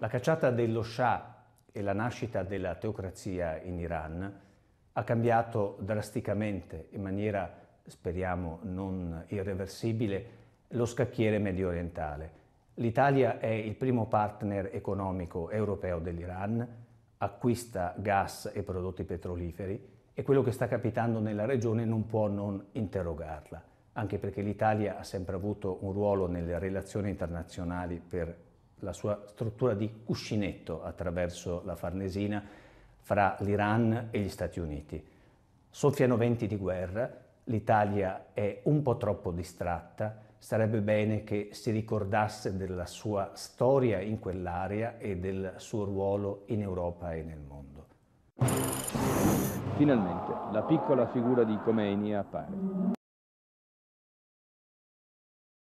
La cacciata dello Shah e la nascita della teocrazia in Iran ha cambiato drasticamente, in maniera speriamo non irreversibile, lo scacchiere medio orientale. L'Italia è il primo partner economico europeo dell'Iran, acquista gas e prodotti petroliferi e quello che sta capitando nella regione non può non interrogarla, anche perché l'Italia ha sempre avuto un ruolo nelle relazioni internazionali per la sua struttura di cuscinetto attraverso la Farnesina fra l'Iran e gli Stati Uniti. Soffiano venti di guerra, l'Italia è un po' troppo distratta, sarebbe bene che si ricordasse della sua storia in quell'area e del suo ruolo in Europa e nel mondo. Finalmente la piccola figura di Khomeini appare.